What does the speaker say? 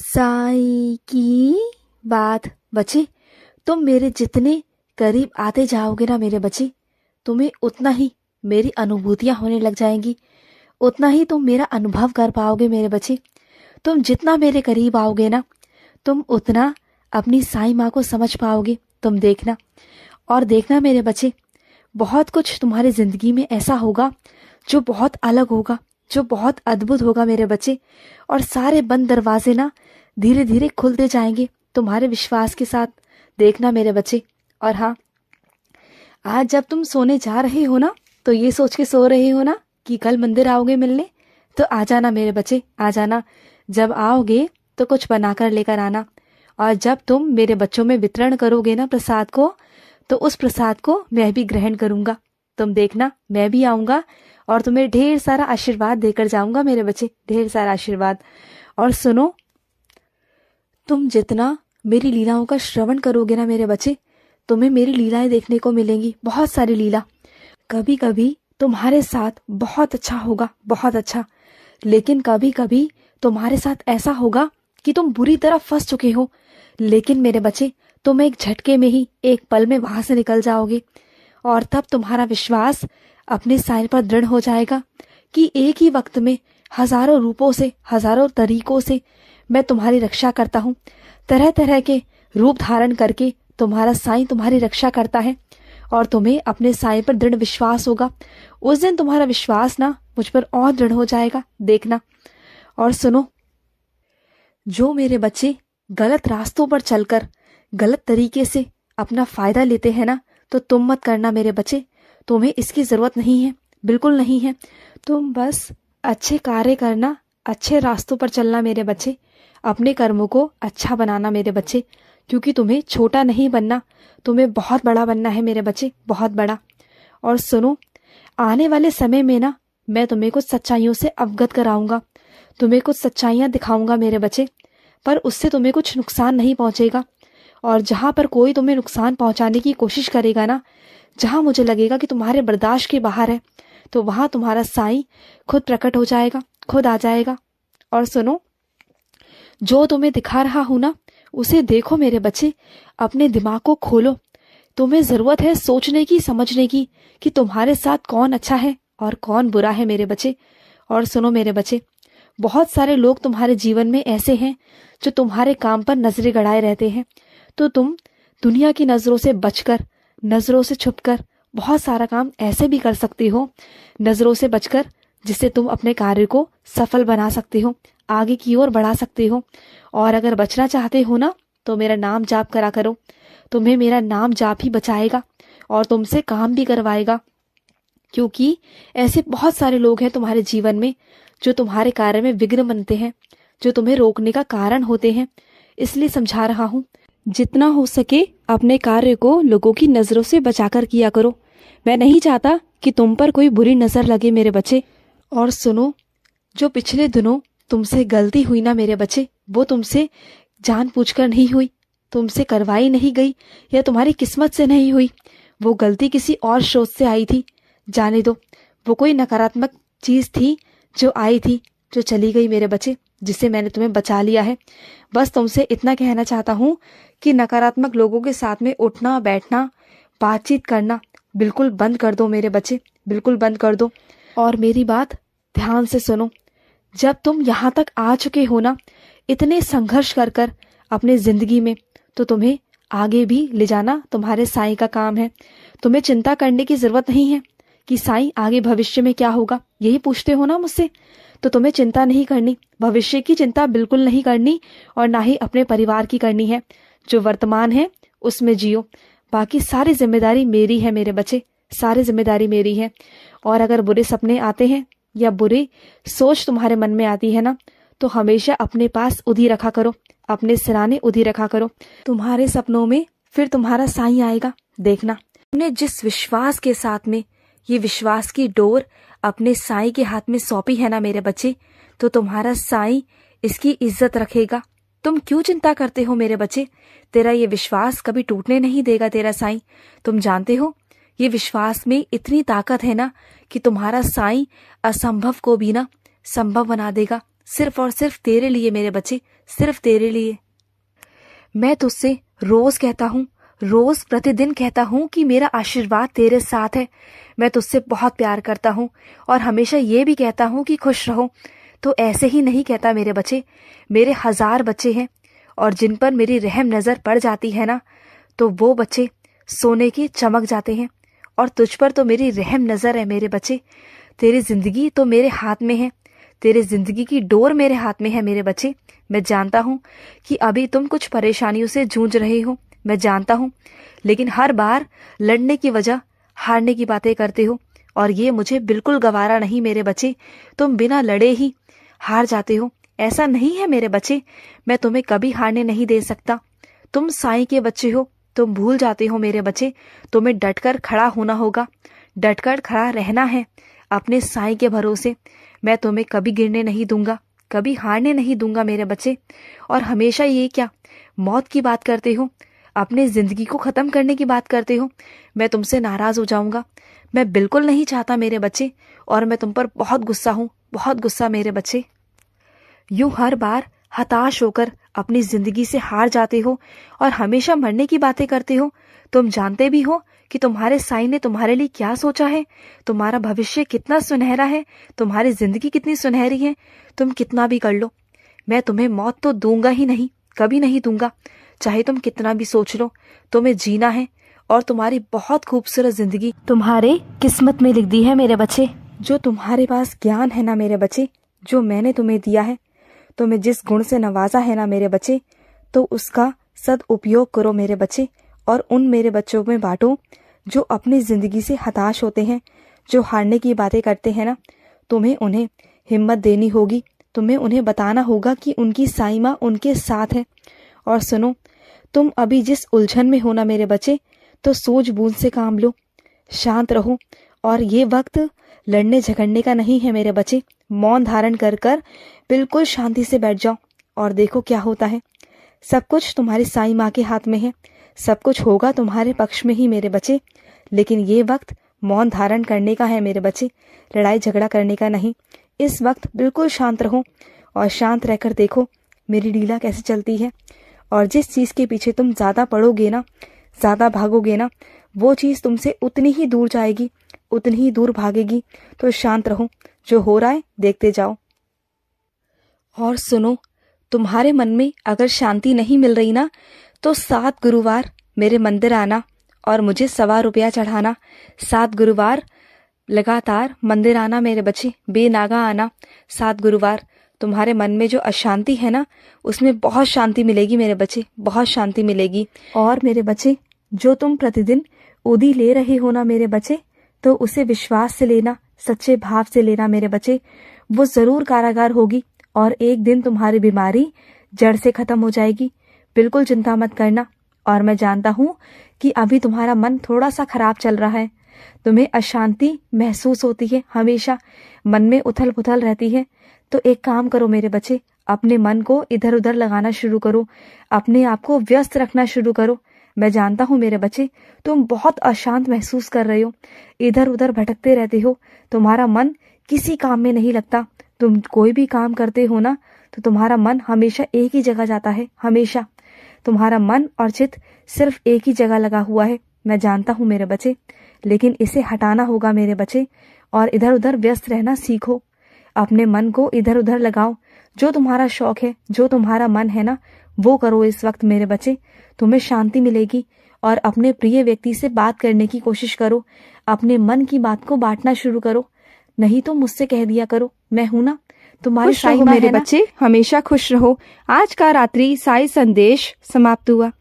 साई की बात बचे तुम मेरे जितने करीब आते जाओगे ना मेरे बच्चे तुम्हें उतना ही मेरी अनुभूतियां होने लग जाएंगी उतना ही तुम मेरा अनुभव कर पाओगे मेरे बच्चे तुम जितना मेरे करीब आओगे ना तुम उतना अपनी साई माँ को समझ पाओगे तुम देखना और देखना मेरे बच्चे बहुत कुछ तुम्हारी ज़िंदगी में ऐसा होगा जो बहुत अलग होगा जो बहुत अद्भुत होगा मेरे बच्चे और सारे बंद दरवाजे ना धीरे धीरे खुलते जाएंगे तुम्हारे विश्वास के साथ देखना मेरे बच्चे और हाँ आज जब तुम सोने जा रहे हो ना तो ये सोच के सो रहे हो ना कि कल मंदिर आओगे मिलने तो आ जाना मेरे बच्चे आ जाना जब आओगे तो कुछ बनाकर लेकर आना और जब तुम मेरे बच्चों में वितरण करोगे ना प्रसाद को तो उस प्रसाद को मैं भी ग्रहण करूंगा तुम देखना मैं भी आऊंगा और तुम्हें ढेर सारा आशीर्वाद देकर जाऊंगा मेरे बच्चे ढेर सारा आशीर्वाद और सुनो तुम जितना मेरी लीलाओं का श्रवण करोगे ना मेरे बच्चे तुम्हें मेरी लीलाएं देखने को मिलेंगी बहुत सारी लीला कभी कभी तुम्हारे साथ बहुत अच्छा होगा बहुत अच्छा लेकिन कभी कभी तुम्हारे साथ ऐसा होगा कि तुम बुरी तरह फंस चुके हो लेकिन मेरे बच्चे तुम एक झटके में ही एक पल में वहां से निकल जाओगे और तब तुम्हारा विश्वास अपने साइन पर दृढ़ हो जाएगा कि एक ही वक्त में हजारों रूपों से हजारों तरीकों से मैं तुम्हारी रक्षा करता हूँ तरह तरह के रूप धारण करके तुम्हारा साईं तुम्हारी रक्षा करता है और तुम्हें अपने साईं पर दृढ़ विश्वास होगा उस दिन तुम्हारा विश्वास ना मुझ पर और दृढ़ हो जाएगा देखना और सुनो जो मेरे बच्चे गलत रास्तों पर चलकर गलत तरीके से अपना फायदा लेते हैं ना तो तुम मत करना मेरे बच्चे तुम्हें इसकी जरूरत नहीं है बिल्कुल नहीं है तुम बस अच्छे कार्य करना अच्छे रास्तों पर चलना मेरे बच्चे अपने कर्मों को अच्छा बनाना मेरे बच्चे क्योंकि तुम्हें छोटा नहीं बनना तुम्हें बहुत बड़ा बनना है मेरे बच्चे बहुत बड़ा और सुनो आने वाले समय में ना मैं तुम्हें कुछ सच्चाइयों से अवगत कराऊंगा तुम्हें कुछ सच्चाइयां दिखाऊंगा मेरे बच्चे पर उससे तुम्हें कुछ नुकसान नहीं पहुंचेगा और जहां पर कोई तुम्हें नुकसान पहुंचाने की कोशिश करेगा ना जहां मुझे लगेगा कि तुम्हारे बर्दाश्त के बाहर है तो वहां तुम्हारा साई खुद प्रकट हो जाएगा खुद आ जाएगा और सुनो जो तुम्हें दिखा रहा हूं ना उसे देखो मेरे बच्चे अपने दिमाग को खोलो तुम्हें जरूरत है सोचने की समझने की कि तुम्हारे साथ कौन अच्छा है और कौन बुरा है मेरे बच्चे और सुनो मेरे बच्चे बहुत सारे लोग तुम्हारे जीवन में ऐसे हैं जो तुम्हारे काम पर नजरें गड़ाए रहते हैं तो तुम दुनिया की नजरों से बचकर नजरों से छुपकर बहुत सारा काम ऐसे भी कर सकती हो नजरों से बचकर जिससे तुम अपने कार्य को सफल बना सकते हो आगे की ओर बढ़ा सकते हो और अगर बचना चाहते हो ना तो मेरा नाम जाप करा करो तुम्हें मेरा नाम जाप ही बचाएगा और तुमसे काम भी करवाएगा क्योंकि ऐसे बहुत सारे लोग हैं तुम्हारे जीवन में जो तुम्हारे कार्य में विघ्न बनते हैं जो तुम्हें रोकने का कारण होते हैं इसलिए समझा रहा हूँ जितना हो सके अपने कार्य को लोगों की नज़रों से बचाकर किया करो मैं नहीं चाहता कि तुम पर कोई बुरी नज़र लगे मेरे बच्चे और सुनो जो पिछले दिनों तुमसे गलती हुई ना मेरे बच्चे वो तुमसे जान कर नहीं हुई तुमसे करवाई नहीं गई या तुम्हारी किस्मत से नहीं हुई वो गलती किसी और शोध से आई थी जाने दो वो कोई नकारात्मक चीज़ थी जो आई थी जो चली गई मेरे बच्चे जिसे मैंने तुम्हें बचा लिया है बस तुमसे इतना कहना चाहता हूँ कि नकारात्मक लोगों के साथ में उठना बैठना बातचीत करना बिल्कुल बंद कर दो मेरे बच्चे बिल्कुल बंद कर दो और मेरी बात ध्यान से सुनो जब तुम यहाँ तक आ चुके हो ना इतने संघर्ष कर कर अपने ज़िंदगी में तो तुम्हें आगे भी ले जाना तुम्हारे साई का काम है तुम्हें चिंता करने की ज़रूरत नहीं है कि साई आगे भविष्य में क्या होगा यही पूछते हो ना मुझसे तो तुम्हें चिंता नहीं करनी भविष्य की चिंता बिल्कुल नहीं करनी और ना ही अपने परिवार की करनी है जो वर्तमान है उसमें जियो बाकी सारी जिम्मेदारी मेरी है मेरे बच्चे सारी जिम्मेदारी मेरी है और अगर बुरे सपने आते हैं या बुरी सोच तुम्हारे मन में आती है ना तो हमेशा अपने पास उधी रखा करो अपने सिराने उधी रखा करो तुम्हारे सपनों में फिर तुम्हारा साई आएगा देखना तुमने जिस विश्वास के साथ में ये विश्वास की डोर अपने साई के हाथ में सौंपी है ना मेरे बच्चे तो तुम्हारा साई इसकी इज्जत रखेगा तुम क्यों चिंता करते हो मेरे बच्चे तेरा ये विश्वास कभी टूटने नहीं देगा तेरा साई तुम जानते हो ये विश्वास में इतनी ताकत है ना कि तुम्हारा साई असंभव को भी ना संभव बना देगा सिर्फ और सिर्फ तेरे लिए मेरे बच्चे सिर्फ तेरे लिए मैं तुझसे रोज कहता हूँ रोज प्रतिदिन कहता हूँ कि मेरा आशीर्वाद तेरे साथ है मैं तुझसे बहुत प्यार करता हूँ और हमेशा ये भी कहता हूँ कि खुश रहो तो ऐसे ही नहीं कहता मेरे बच्चे मेरे हजार बच्चे हैं और जिन पर मेरी रहम नज़र पड़ जाती है ना तो वो बच्चे सोने के चमक जाते हैं और तुझ पर तो मेरी रहम नज़र है मेरे बच्चे तेरी जिंदगी तो मेरे हाथ में है तेरे जिंदगी की डोर मेरे हाथ में है मेरे बच्चे मैं जानता हूँ कि अभी तुम कुछ परेशानियों से जूझ रहे हो मैं जानता हूँ लेकिन हर बार लड़ने की वजह हारने की बातें करते हो और ये मुझे बिल्कुल गवारा नहीं मेरे बच्चे तुम बिना लड़े ही हार जाते हो ऐसा नहीं है मेरे बच्चे मैं तुम्हें कभी हारने नहीं दे सकता तुम साई के बच्चे हो तुम भूल जाते हो मेरे बच्चे तुम्हें डटकर खड़ा होना होगा डटकर खड़ा रहना है अपने साई के भरोसे मैं तुम्हें कभी गिरने नहीं दूंगा कभी हारने नहीं दूंगा मेरे बच्चे और हमेशा ये क्या मौत की बात करते हो अपने ज़िंदगी को ख़त्म करने की बात करते हो मैं तुमसे नाराज़ हो जाऊंगा मैं बिल्कुल नहीं चाहता मेरे बच्चे और मैं तुम पर बहुत गुस्सा हूँ बहुत गुस्सा मेरे बच्चे यूं हर बार हताश होकर अपनी जिंदगी से हार जाते हो और हमेशा मरने की बातें करते हो तुम जानते भी हो कि तुम्हारे साई ने तुम्हारे लिए क्या सोचा है तुम्हारा भविष्य कितना सुनहरा है तुम्हारी जिंदगी कितनी सुनहरी है तुम कितना भी कर लो मैं तुम्हें मौत तो दूंगा ही नहीं कभी नहीं दूंगा चाहे तुम कितना भी सोच लो तुम्हें जीना है और तुम्हारी बहुत खूबसूरत जिंदगी तुम्हारे किस्मत में लिख दी है मेरे बच्चे जो तुम्हारे पास ज्ञान है ना मेरे बच्चे जो मैंने तुम्हें दिया है तुम्हें जिस गुण से नवाजा है ना मेरे बच्चे तो उसका सद उपयोग करो मेरे बच्चे और उन मेरे बच्चों में बांटो जो अपनी जिंदगी से हताश होते हैं जो हारने की बातें करते हैं ना तुम्हें उन्हें हिम्मत देनी होगी तुम्हें उन्हें बताना होगा कि उनकी साइमा उनके साथ है और सुनो तुम अभी जिस उलझन में हो ना मेरे बच्चे तो बूझ से काम लो शांत रहो और ये वक्त लड़ने झगड़ने का नहीं है मेरे बच्चे मौन धारण कर कर बिल्कुल शांति से बैठ जाओ और देखो क्या होता है सब कुछ तुम्हारी साई माँ के हाथ में है सब कुछ होगा तुम्हारे पक्ष में ही मेरे बच्चे लेकिन ये वक्त मौन धारण करने का है मेरे बच्चे लड़ाई झगड़ा करने का नहीं इस वक्त बिल्कुल शांत रहो और शांत रहकर देखो मेरी लीला कैसे चलती है और जिस चीज़ के पीछे तुम ज़्यादा पढ़ोगे ना ज़्यादा भागोगे ना वो चीज़ तुमसे उतनी ही दूर जाएगी उतनी ही दूर भागेगी तो शांत रहो जो हो रहा है देखते जाओ और सुनो तुम्हारे मन में अगर शांति नहीं मिल रही ना तो सात गुरुवार मेरे मंदिर आना और मुझे सवा रुपया चढ़ाना सात गुरुवार लगातार मंदिर आना मेरे बच्चे बेनागा आना सात गुरुवार तुम्हारे मन में जो अशांति है ना उसमें बहुत शांति मिलेगी मेरे बच्चे बहुत शांति मिलेगी और मेरे बच्चे जो तुम प्रतिदिन उदी ले रहे हो ना मेरे बच्चे तो उसे विश्वास से लेना सच्चे भाव से लेना मेरे बच्चे वो जरूर कारागार होगी और एक दिन तुम्हारी बीमारी जड़ से खत्म हो जाएगी बिल्कुल चिंता मत करना और मैं जानता हूं कि अभी तुम्हारा मन थोड़ा सा खराब चल रहा है तुम्हें अशांति महसूस होती है हमेशा मन में उथल पुथल रहती है तो एक काम करो मेरे बच्चे अपने मन को इधर उधर लगाना शुरू करो अपने आप को व्यस्त रखना शुरू करो मैं जानता हूँ मेरे बच्चे तुम बहुत अशांत महसूस कर रहे हो इधर उधर भटकते रहते हो तुम्हारा मन किसी काम में नहीं लगता तुम कोई भी काम करते हो ना तो तुम्हारा मन हमेशा एक ही जगह जाता है हमेशा तुम्हारा मन और चित सिर्फ एक ही जगह लगा हुआ है मैं जानता हूँ मेरे बच्चे लेकिन इसे हटाना होगा मेरे बच्चे और इधर उधर व्यस्त रहना सीखो अपने मन को इधर उधर लगाओ जो तुम्हारा शौक है जो तुम्हारा मन है ना वो करो इस वक्त मेरे बच्चे तुम्हें शांति मिलेगी और अपने प्रिय व्यक्ति से बात करने की कोशिश करो अपने मन की बात को बांटना शुरू करो नहीं तो मुझसे कह दिया करो मैं हूं ना तुम्हारे साई मेरे बच्चे हमेशा खुश रहो आज का रात्रि साई संदेश समाप्त हुआ